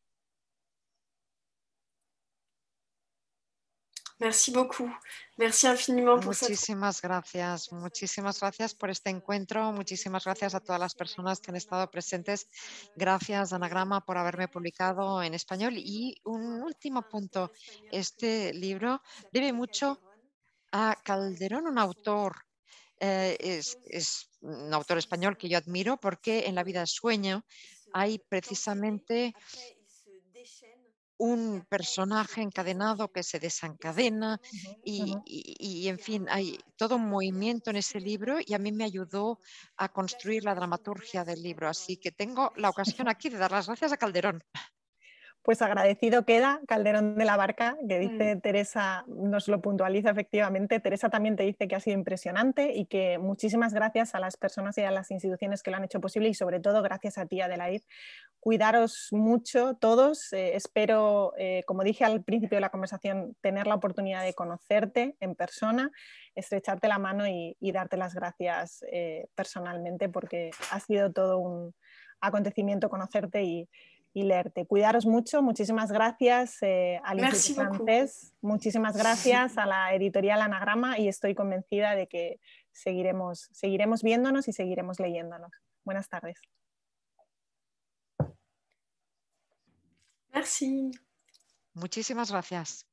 Muchísimas gracias. Muchísimas gracias por este encuentro. Muchísimas gracias a todas las personas que han estado presentes. Gracias, Anagrama, por haberme publicado en español. Y un último punto. Este libro debe mucho a Calderón, un autor. Eh, es, un autor español que yo admiro porque en La vida sueño hay precisamente un personaje encadenado que se desencadena y, en fin, hay todo un movimiento en ese libro y a mí me ayudó a construir la dramaturgia del libro. Así que tengo la ocasión aquí de dar las gracias a Calderón. Pues agradecido queda Calderón de la Barca, que mm. dice Teresa, nos lo puntualiza efectivamente. Teresa también te dice que ha sido impresionante y que muchísimas gracias a las personas y a las instituciones que lo han hecho posible y sobre todo gracias a ti, Adelaide, cuidaros mucho todos. Eh, espero, eh, como dije al principio de la conversación, tener la oportunidad de conocerte en persona, estrecharte la mano y, darte las gracias eh, personalmente porque ha sido todo un acontecimiento conocerte y, leerte. Cuidaros mucho, muchísimas gracias al Instituto Francés, muchísimas gracias a la editorial Anagrama y estoy convencida de que seguiremos, seguiremos viéndonos y seguiremos leyéndonos. Buenas tardes. Muchísimas gracias.